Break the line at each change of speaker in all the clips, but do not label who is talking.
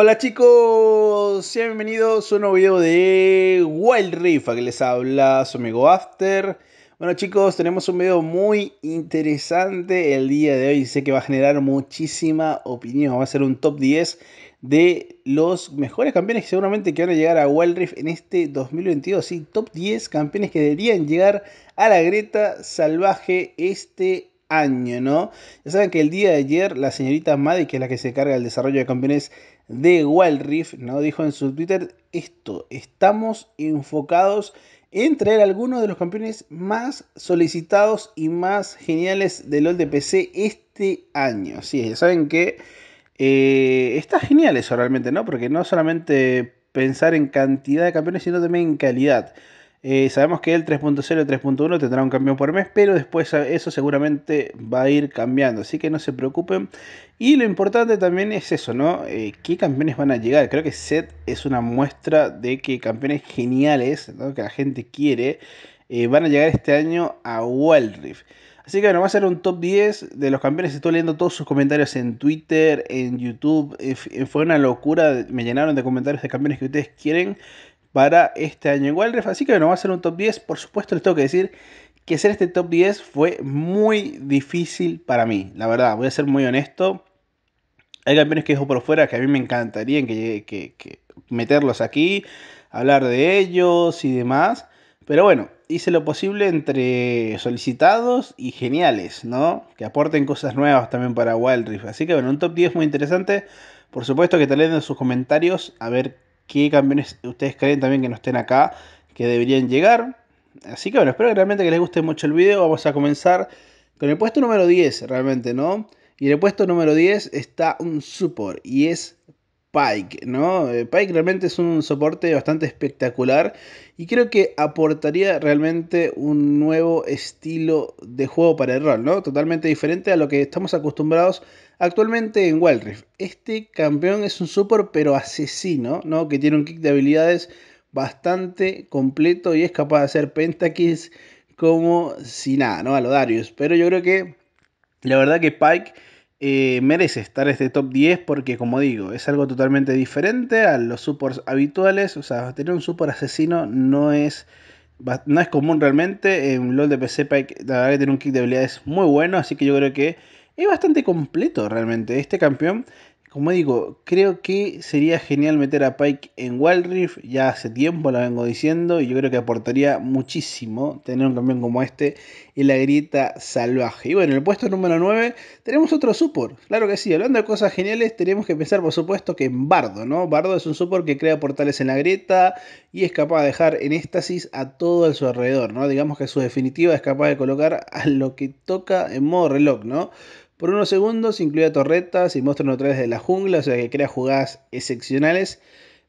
Hola chicos, bienvenidos a un nuevo video de Wild Rift, que les habla su amigo After. Bueno chicos, tenemos un video muy interesante el día de hoy, sé que va a generar muchísima opinión, va a ser un top 10 de los mejores campeones que seguramente que van a llegar a Wild Rift en este 2022, sí, top 10 campeones que deberían llegar a la Greta Salvaje este año, ¿no? Ya saben que el día de ayer la señorita Maddy, que es la que se carga del desarrollo de campeones de Wild Rift, ¿no? Dijo en su Twitter esto, estamos enfocados en traer algunos de los campeones más solicitados y más geniales del LOL de PC este año. Sí, ya saben que eh, está genial eso realmente, ¿no? Porque no solamente pensar en cantidad de campeones, sino también en calidad. Eh, sabemos que el 3.0 y 3.1 tendrá un cambio por mes, pero después eso seguramente va a ir cambiando, así que no se preocupen. Y lo importante también es eso, ¿no? Eh, ¿Qué campeones van a llegar? Creo que SET es una muestra de que campeones geniales, ¿no? que la gente quiere, eh, van a llegar este año a Wild Rift. Así que bueno, va a ser un top 10 de los campeones. Estoy leyendo todos sus comentarios en Twitter, en YouTube. Fue una locura. Me llenaron de comentarios de campeones que ustedes quieren para este año en Wildrift. Así que no va a ser un top 10. Por supuesto, les tengo que decir que hacer este top 10 fue muy difícil para mí. La verdad, voy a ser muy honesto. Hay campeones que dejo por fuera que a mí me encantaría que, que meterlos aquí, hablar de ellos y demás. Pero bueno, hice lo posible entre solicitados y geniales, ¿no? Que aporten cosas nuevas también para Wild Rift. Así que bueno, un top 10 muy interesante. Por supuesto que te leen en sus comentarios a ver qué campeones ustedes creen también que no estén acá, que deberían llegar. Así que bueno, espero realmente que les guste mucho el video. Vamos a comenzar con el puesto número 10, realmente, ¿no? Y en el puesto número 10 está un support y es Pike, ¿no? Eh, Pike realmente es un soporte bastante espectacular y creo que aportaría realmente un nuevo estilo de juego para el rol, ¿no? Totalmente diferente a lo que estamos acostumbrados Actualmente en Wild Rift, este campeón es un super pero asesino, ¿no? Que tiene un kick de habilidades bastante completo y es capaz de hacer pentakis como si nada, ¿no? A lo Darius. Pero yo creo que la verdad que Pike eh, merece estar este top 10 porque, como digo, es algo totalmente diferente a los supports habituales. O sea, tener un super asesino no es, no es común realmente. En LOL de PC, Pike, la verdad que tiene un kick de habilidades muy bueno, así que yo creo que es bastante completo realmente. Este campeón, como digo, creo que sería genial meter a Pike en Wild Rift. Ya hace tiempo lo vengo diciendo y yo creo que aportaría muchísimo tener un campeón como este en la grieta salvaje. Y bueno, en el puesto número 9 tenemos otro support. Claro que sí, hablando de cosas geniales, tenemos que pensar por supuesto que en Bardo, ¿no? Bardo es un support que crea portales en la grieta y es capaz de dejar en éxtasis a todo a su alrededor, ¿no? Digamos que su definitiva es capaz de colocar a lo que toca en modo reloj, ¿no? Por unos segundos incluye torretas y monstruos neutrales de la jungla, o sea que crea jugadas excepcionales.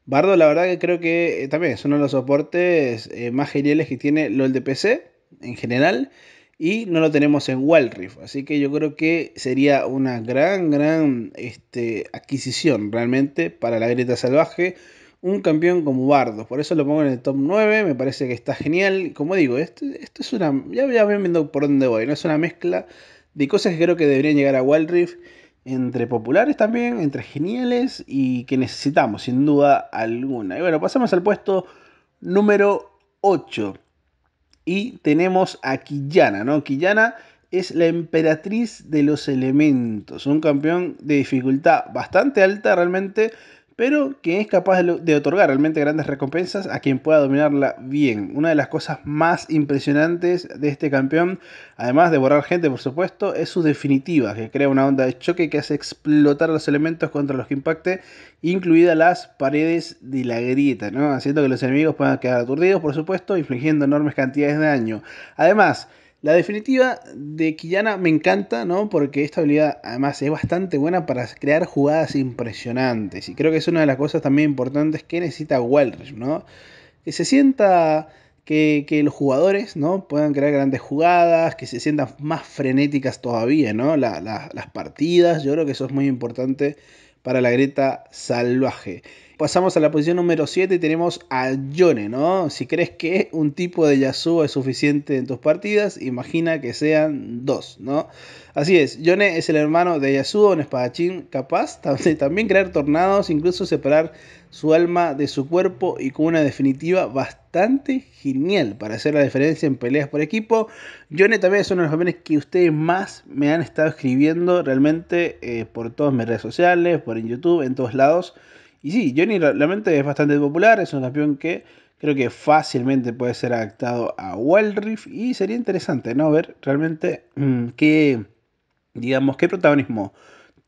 Bardo, la verdad que creo que eh, también es uno de los soportes eh, más geniales que tiene LOL de PC en general. Y no lo tenemos en Wild Rift. Así que yo creo que sería una gran, gran este, adquisición realmente para la grieta salvaje un campeón como Bardo. Por eso lo pongo en el top 9. Me parece que está genial. Como digo, esto, esto es una. Ya, ven viendo por dónde voy. No es una mezcla de cosas que creo que deberían llegar a Wild entre populares también, entre geniales y que necesitamos, sin duda alguna. Y bueno, pasamos al puesto número 8. Y tenemos a Quillana, ¿no? Quillana es la emperatriz de los elementos, un campeón de dificultad bastante alta realmente, pero que es capaz de otorgar realmente grandes recompensas a quien pueda dominarla bien. Una de las cosas más impresionantes de este campeón, además de borrar gente por supuesto, es su definitiva, que crea una onda de choque que hace explotar los elementos contra los que impacte, incluidas las paredes de la grieta, haciendo que los enemigos puedan quedar aturdidos por supuesto, infligiendo enormes cantidades de daño. Además, la definitiva de Quillana me encanta, ¿no? Porque esta habilidad además es bastante buena para crear jugadas impresionantes. Y creo que es una de las cosas también importantes que necesita Welrich, ¿no? Que se sienta que, los jugadores, ¿no? Puedan crear grandes jugadas, que se sientan más frenéticas todavía, ¿no? las partidas, yo creo que eso es muy importante para la grieta salvaje. Pasamos a la posición número 7 y tenemos a Yone, ¿no? Si crees que un tipo de Yasuo es suficiente en tus partidas, imagina que sean dos, ¿no? Así es, Yone es el hermano de Yasuo, un espadachín capaz de también crear tornados, incluso separar su alma de su cuerpo y con una definitiva bastante genial para hacer la diferencia en peleas por equipo. Yone también es uno de los jóvenes que ustedes más me han estado escribiendo realmente eh, por todas mis redes sociales, por en YouTube, en todos lados. Y sí, Johnny realmente es bastante popular, es un campeón que creo que fácilmente puede ser adaptado a Wild Rift y sería interesante, ¿no? Ver realmente mm, qué, digamos, qué protagonismo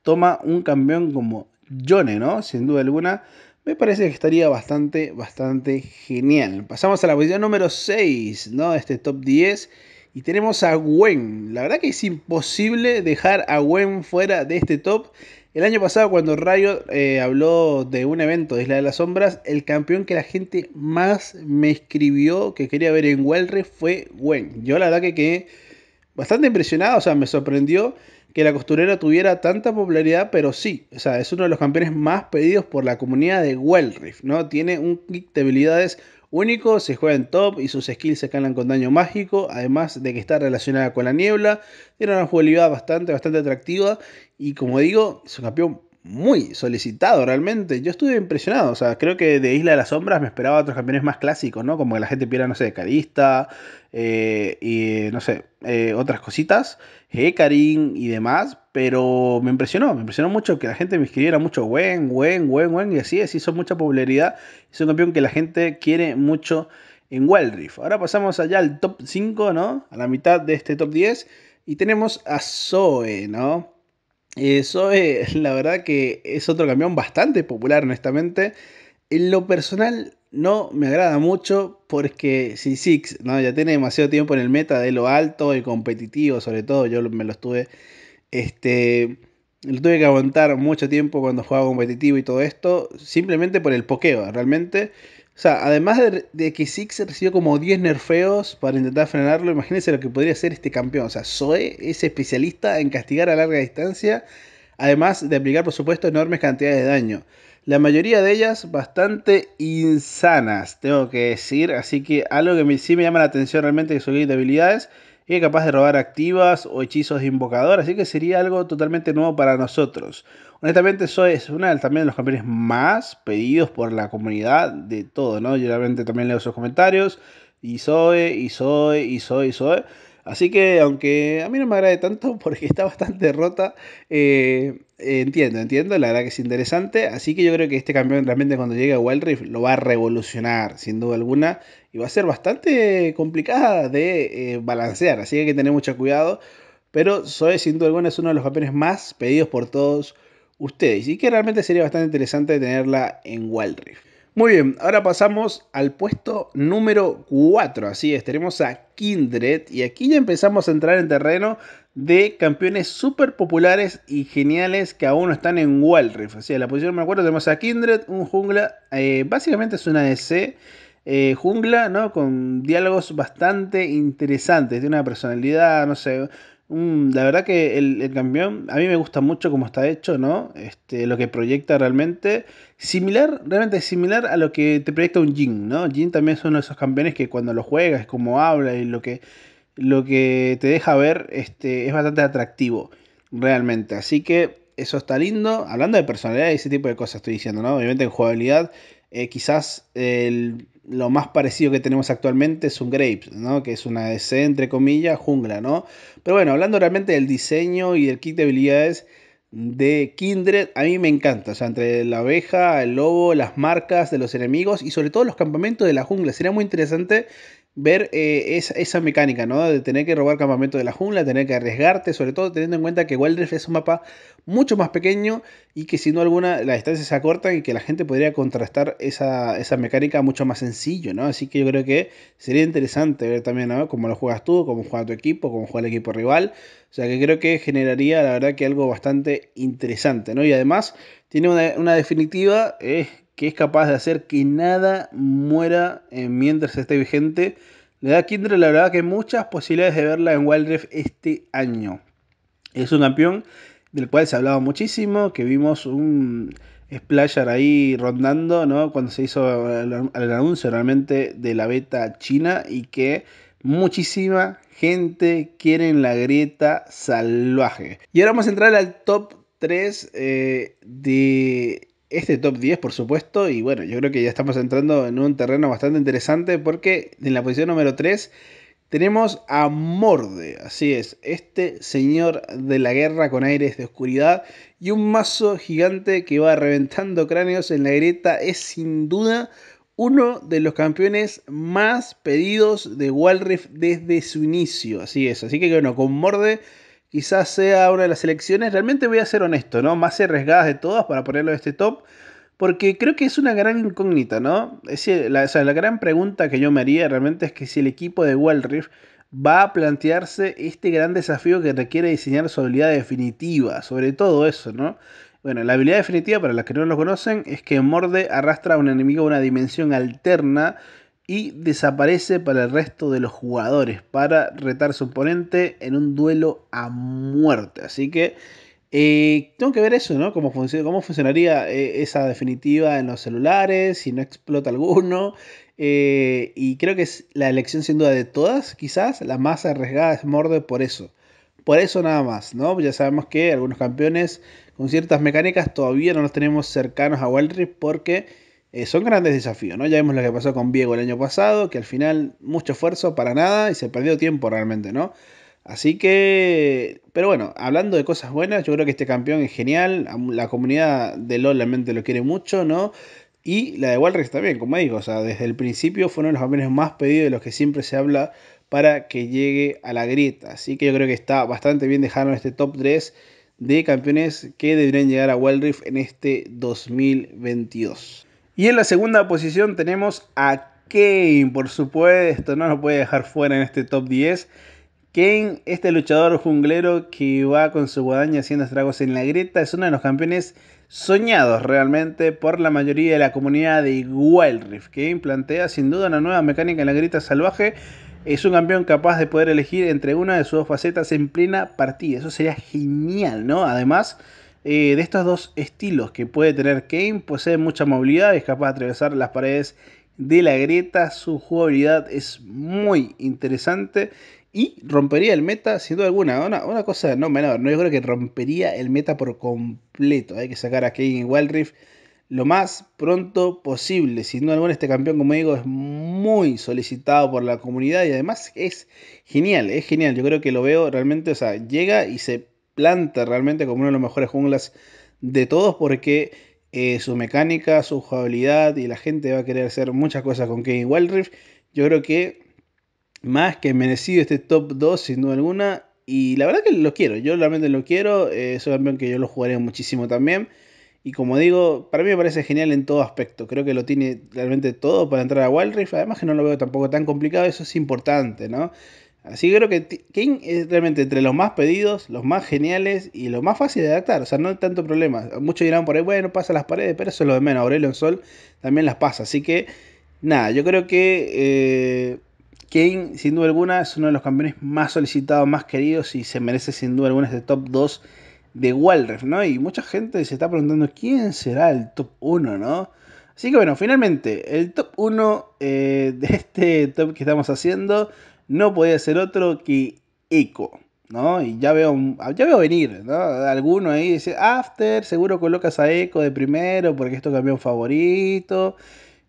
toma un campeón como Johnny, ¿no? Sin duda alguna, me parece que estaría bastante, bastante genial. Pasamos a la posición número 6, ¿no? Este top 10 y tenemos a Gwen. La verdad que es imposible dejar a Gwen fuera de este top. El año pasado cuando Rayo eh, habló de un evento de Isla de las Sombras, el campeón que la gente más me escribió que quería ver en Welre fue Gwen. Yo la verdad que quedé bastante impresionado, o sea, me sorprendió que la costurera tuviera tanta popularidad, pero sí, o sea, es uno de los campeones más pedidos por la comunidad de Wellriff, ¿no? Tiene un kit de habilidades único, se juega en top y sus skills se calan con daño mágico, además de que está relacionada con la niebla, Era una jugabilidad bastante, bastante atractiva y como digo, es un campeón muy solicitado realmente. Yo estuve impresionado. O sea, creo que de Isla de las Sombras me esperaba otros campeones más clásicos, ¿no? Como que la gente pidiera, no sé, Carista eh, y no sé, eh, otras cositas, Hecarim y demás. Pero me impresionó, me impresionó mucho que la gente me escribiera mucho, buen, Wen Wen, Wen Y así es, hizo mucha popularidad. Es un campeón que la gente quiere mucho en Wild Rift. Ahora pasamos allá al top 5, ¿no? A la mitad de este top 10. Y tenemos a Zoe, ¿no? eso es la verdad que es otro camión bastante popular, honestamente. En lo personal, no me agrada mucho porque si Six ¿no? ya tiene demasiado tiempo en el meta de lo alto y competitivo, sobre todo, yo me lo estuve. Este, lo tuve que aguantar mucho tiempo cuando jugaba competitivo y todo esto, simplemente por el pokeo, realmente. O sea, además de, que Six recibió como 10 nerfeos para intentar frenarlo, imagínense lo que podría ser este campeón. O sea, Zoe es especialista en castigar a larga distancia, además de aplicar, por supuesto, enormes cantidades de daño. La mayoría de ellas bastante insanas, tengo que decir. Así que algo que me, sí me llama la atención realmente que su de habilidades es capaz de robar activas o hechizos de invocador. Así que sería algo totalmente nuevo para nosotros. Honestamente, eso es de también de los campeones más pedidos por la comunidad de todo, ¿no? Yo realmente también leo sus comentarios. Y soy, y soy, y soy, y soy. Así que, aunque a mí no me agrade tanto porque está bastante rota, eh, entiendo, entiendo, la verdad que es interesante. Así que yo creo que este campeón realmente cuando llegue a Wild Rift lo va a revolucionar, sin duda alguna, y va a ser bastante complicada de eh, balancear. Así que hay que tener mucho cuidado. Pero soy sin duda alguna, es uno de los campeones más pedidos por todos ustedes y que realmente sería bastante interesante tenerla en Wild Rift. Muy bien, ahora pasamos al puesto número 4, así es, tenemos a Kindred y aquí ya empezamos a entrar en terreno de campeones súper populares y geniales que aún no están en Wild Rift, así es, la posición número 4 tenemos a Kindred, un jungla, eh, básicamente es una DC e eh, jungla, ¿no? Con diálogos bastante interesantes, De una personalidad, no sé, Mm, la verdad que el, campeón a mí me gusta mucho cómo está hecho, ¿no? Este, lo que proyecta realmente. Similar, realmente similar a lo que te proyecta un Jin, ¿no? Jin también es uno de esos campeones que cuando lo juegas, como habla y lo que, lo que te deja ver este, es bastante atractivo, realmente. Así que eso está lindo. Hablando de personalidad y ese tipo de cosas estoy diciendo, ¿no? Obviamente en jugabilidad, eh, quizás el lo más parecido que tenemos actualmente es un Grapes, ¿no? Que es una DC, e entre comillas, jungla, ¿no? Pero bueno, hablando realmente del diseño y del kit de habilidades de Kindred, a mí me encanta. O sea, entre la abeja, el lobo, las marcas de los enemigos y sobre todo los campamentos de la jungla. Sería muy interesante ver eh, esa, mecánica, ¿no? De tener que robar campamento de la jungla, tener que arriesgarte, sobre todo teniendo en cuenta que Wildrift es un mapa mucho más pequeño y que si no alguna las distancias se acortan y que la gente podría contrastar esa, mecánica mucho más sencillo, ¿no? Así que yo creo que sería interesante ver también, ¿no? Cómo lo juegas tú, cómo juega tu equipo, cómo juega el equipo rival. O sea que creo que generaría, la verdad, que algo bastante interesante, ¿no? Y además tiene una, definitiva eh, que es capaz de hacer que nada muera eh, mientras esté vigente, le da a Kindred la verdad que muchas posibilidades de verla en Wild este año. Es un campeón del cual se ha hablado muchísimo, que vimos un splasher ahí rondando, ¿no? Cuando se hizo el, anuncio realmente de la beta china y que muchísima gente quiere en la grieta salvaje. Y ahora vamos a entrar al top 3 eh, de este top 10, por supuesto. Y bueno, yo creo que ya estamos entrando en un terreno bastante interesante porque en la posición número 3 tenemos a Morde. Así es, este señor de la guerra con aires de oscuridad y un mazo gigante que va reventando cráneos en la grieta es sin duda uno de los campeones más pedidos de Walriff desde su inicio. Así es, así que bueno, con Morde quizás sea una de las elecciones, realmente voy a ser honesto, ¿no? Más arriesgadas de todas para ponerlo en este top, porque creo que es una gran incógnita, ¿no? Es la, gran pregunta que yo me haría realmente es que si el equipo de Rift va a plantearse este gran desafío que requiere diseñar su habilidad definitiva, sobre todo eso, ¿no? Bueno, la habilidad definitiva, para las que no lo conocen, es que Morde arrastra a un enemigo a una dimensión alterna y desaparece para el resto de los jugadores para retar a su oponente en un duelo a muerte. Así que eh, tengo que ver eso, ¿no? Cómo, cómo funcionaría eh, esa definitiva en los celulares, si no explota alguno. Eh, y creo que es la elección sin duda de todas, quizás la más arriesgada es Morde por eso. Por eso nada más, ¿no? Ya sabemos que algunos campeones con ciertas mecánicas todavía no los tenemos cercanos a Rift porque eh, son grandes desafíos, ¿no? Ya vimos lo que pasó con Diego el año pasado, que al final mucho esfuerzo para nada y se perdió tiempo realmente, ¿no? Así que, pero bueno, hablando de cosas buenas, yo creo que este campeón es genial, la comunidad de LOL realmente lo quiere mucho, ¿no? Y la de Walrex también, como digo, o sea, desde el principio fue uno de los campeones más pedidos de los que siempre se habla para que llegue a la grieta. Así que yo creo que está bastante bien dejarnos este top 3 de campeones que deberían llegar a Wild Rift en este 2022. Y en la segunda posición tenemos a Kane, por supuesto, no lo puede dejar fuera en este top 10. Kane, este luchador junglero que va con su guadaña haciendo estragos en la grieta, es uno de los campeones soñados realmente por la mayoría de la comunidad de Wild Rift. Kane plantea sin duda una nueva mecánica en la grieta salvaje. Es un campeón capaz de poder elegir entre una de sus dos facetas en plena partida. Eso sería genial, ¿no? Además, eh, de estos dos estilos que puede tener Kane, posee mucha movilidad, es capaz de atravesar las paredes de la grieta, su jugabilidad es muy interesante y rompería el meta sin duda alguna. Una, cosa no menor, no yo creo que rompería el meta por completo. Hay que sacar a Kane y Wild lo más pronto posible. Sin duda alguna, este campeón, como digo, es muy solicitado por la comunidad y además es genial, es genial. Yo creo que lo veo realmente, o sea, llega y se planta realmente como uno de los mejores junglas de todos porque eh, su mecánica, su jugabilidad y la gente va a querer hacer muchas cosas con que Wild Rift. Yo creo que más que merecido este top 2 sin duda alguna y la verdad que lo quiero, yo realmente lo quiero, eso eh, es un campeón que yo lo jugaré muchísimo también. Y como digo, para mí me parece genial en todo aspecto. Creo que lo tiene realmente todo para entrar a Wild Rift. Además que no lo veo tampoco tan complicado, eso es importante, ¿no? Así que creo que King es realmente entre los más pedidos, los más geniales y los más fáciles de adaptar. O sea, no hay tanto problema. Muchos dirán por ahí, bueno, pasa las paredes, pero eso es lo de menos. Aurelio en Sol también las pasa. Así que, nada, yo creo que eh, Kane, sin duda alguna, es uno de los campeones más solicitados, más queridos y se merece sin duda alguna este top 2 de Walref, ¿no? Y mucha gente se está preguntando quién será el top 1, ¿no? Así que bueno, finalmente, el top 1 eh, de este top que estamos haciendo no podía ser otro que Echo. ¿no? Y ya veo, veo venir, ¿no? Alguno ahí dice, After, seguro colocas a Echo de primero porque esto cambió campeón favorito.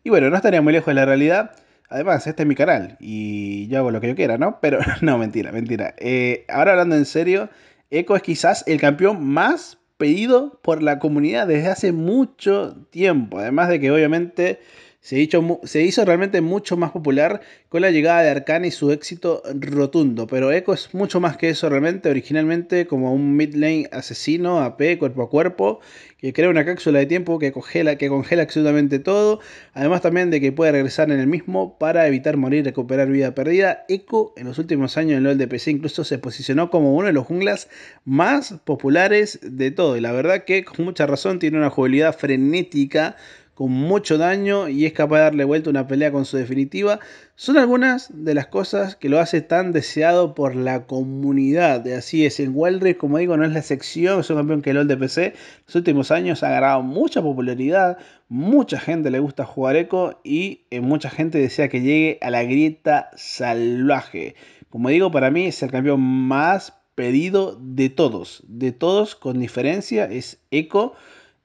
Y bueno, no estaría muy lejos de la realidad. Además, este es mi canal y yo hago lo que yo quiera, ¿no? Pero no, mentira, mentira. Eh, ahora hablando en serio, Echo es quizás el campeón más pedido por la comunidad desde hace mucho tiempo. Además de que obviamente se hizo, realmente mucho más popular con la llegada de Arcane y su éxito rotundo, pero Echo es mucho más que eso realmente, originalmente como un mid lane asesino, AP, cuerpo a cuerpo, que crea una cápsula de tiempo que congela, que congela absolutamente todo, además también de que puede regresar en el mismo para evitar morir y recuperar vida perdida. Echo en los últimos años en LoL de PC incluso se posicionó como uno de los junglas más populares de todo, y la verdad que con mucha razón tiene una jugabilidad frenética con mucho daño y es capaz de darle vuelta una pelea con su definitiva, son algunas de las cosas que lo hace tan deseado por la comunidad. Así es, en Wildrift, como digo, no es la sección, es un campeón que LOL de PC. En los últimos años ha ganado mucha popularidad, mucha gente le gusta jugar eco y eh, mucha gente desea que llegue a la grieta salvaje. Como digo, para mí es el campeón más pedido de todos, de todos con diferencia, es eco.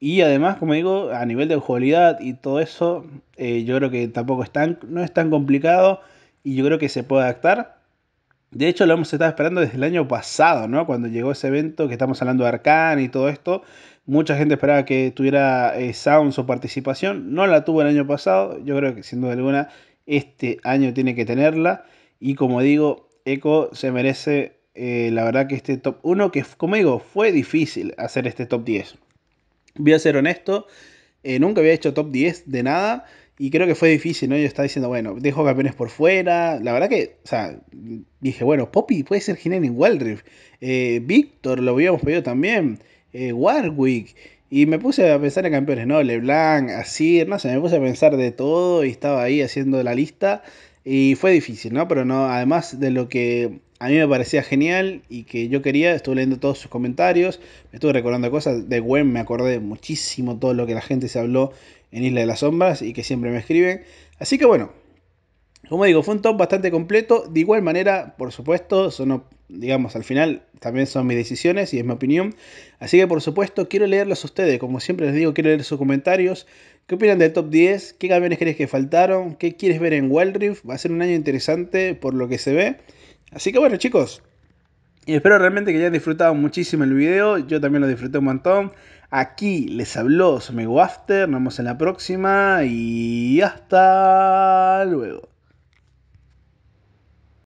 Y además, como digo, a nivel de jugabilidad y todo eso, eh, yo creo que tampoco es tan, no es tan complicado y yo creo que se puede adaptar. De hecho, lo hemos estado esperando desde el año pasado, ¿no? Cuando llegó ese evento que estamos hablando de Arcan y todo esto, mucha gente esperaba que tuviera eh, Sound su participación. No la tuvo el año pasado, yo creo que sin duda alguna este año tiene que tenerla. Y como digo, Echo se merece, eh, la verdad que este top 1, que como digo, fue difícil hacer este top 10. Voy a ser honesto, eh, nunca había hecho top 10 de nada y creo que fue difícil, ¿no? Yo estaba diciendo, bueno, dejo campeones por fuera. La verdad que, o sea, dije, bueno, Poppy puede ser wild Waldriff. Eh, Víctor lo habíamos pedido también. Eh, Warwick. Y me puse a pensar en campeones, ¿no? LeBlanc, así no sé, me puse a pensar de todo y estaba ahí haciendo la lista. Y fue difícil, ¿no? Pero no, además de lo que a mí me parecía genial y que yo quería, estuve leyendo todos sus comentarios, me estuve recordando cosas de Gwen, me acordé muchísimo todo lo que la gente se habló en Isla de las Sombras y que siempre me escriben. Así que bueno, como digo, fue un top bastante completo. De igual manera, por supuesto, son, digamos, al final también son mis decisiones y es mi opinión. Así que, por supuesto, quiero leerlos a ustedes. Como siempre les digo, quiero leer sus comentarios. ¿Qué opinan del top 10? ¿Qué camiones crees que faltaron? ¿Qué quieres ver en Wild Rift? Va a ser un año interesante por lo que se ve. Así que, bueno, chicos. y espero realmente que hayan disfrutado muchísimo el video. Yo también lo disfruté un montón. Aquí les habló su amigo After. Nos vemos en la próxima y hasta luego.